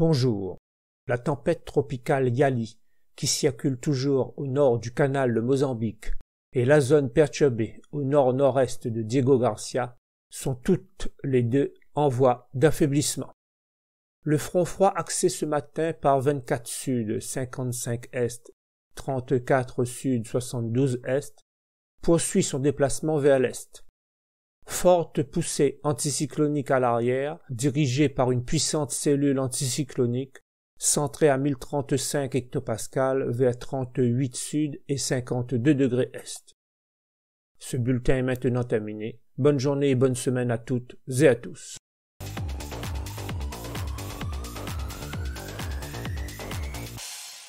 bonjour la tempête tropicale Yali, qui circule toujours au nord du canal de Mozambique, et la zone perturbée au nord-nord-est de Diego Garcia sont toutes les deux en voie d'affaiblissement. Le front froid axé ce matin par 24 sud, 55 est, 34 sud, 72 est, poursuit son déplacement vers l'est, forte poussée anticyclonique à l'arrière, dirigée par une puissante cellule anticyclonique, centrée à 1035 hectopascal vers 38 sud et 52 degrés est. Ce bulletin est maintenant terminé. Bonne journée et bonne semaine à toutes et à tous.